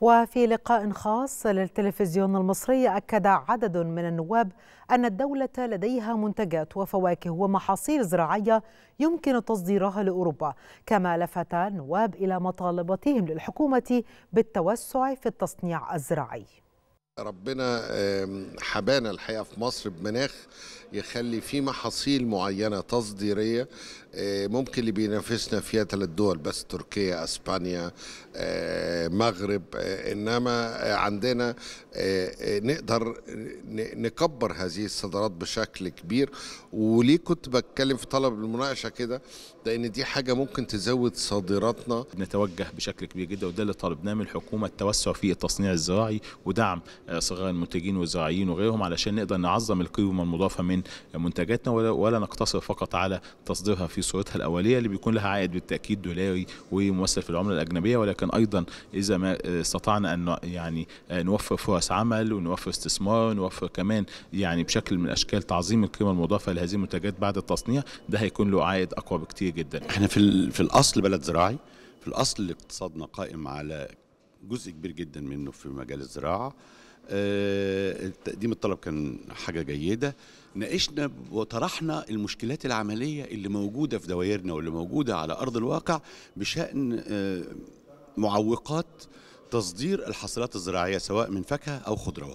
وفي لقاء خاص للتلفزيون المصري أكد عدد من النواب أن الدولة لديها منتجات وفواكه ومحاصيل زراعية يمكن تصديرها لأوروبا كما لفت النواب إلى مطالبتهم للحكومة بالتوسع في التصنيع الزراعي ربنا حبانا الحقيقه في مصر بمناخ يخلي في محاصيل معينه تصديريه ممكن اللي بينافسنا فيها ثلاث دول بس تركيا اسبانيا مغرب انما عندنا نقدر نكبر هذه الصادرات بشكل كبير وليه كنت بتكلم في طلب المناقشه كده لان دي حاجه ممكن تزود صادراتنا نتوجه بشكل كبير جدا وده اللي طالبناه من الحكومه التوسع في التصنيع الزراعي ودعم صغار المنتجين والزراعيين وغيرهم علشان نقدر نعظم القيمه المضافه من منتجاتنا ولا, ولا نقتصر فقط على تصديرها في صورتها الاوليه اللي بيكون لها عائد بالتاكيد دولاري وممثل في العمله الاجنبيه ولكن ايضا اذا ما استطعنا ان يعني آه، نوفر فرص عمل ونوفر استثمار ونوفر كمان يعني بشكل من اشكال تعظيم القيمه المضافه لهذه المنتجات بعد التصنيع ده هيكون له عائد اقوى بكتير جدا احنا في في الاصل بلد زراعي في الاصل اقتصادنا قائم على جزء كبير جدا منه في مجال الزراعه آه، تقديم الطلب كان حاجه جيده ناقشنا وطرحنا المشكلات العمليه اللي موجوده في دوائرنا واللي موجوده على ارض الواقع بشان آه، معوقات تصدير الحصلات الزراعيه سواء من فاكهه او خضروات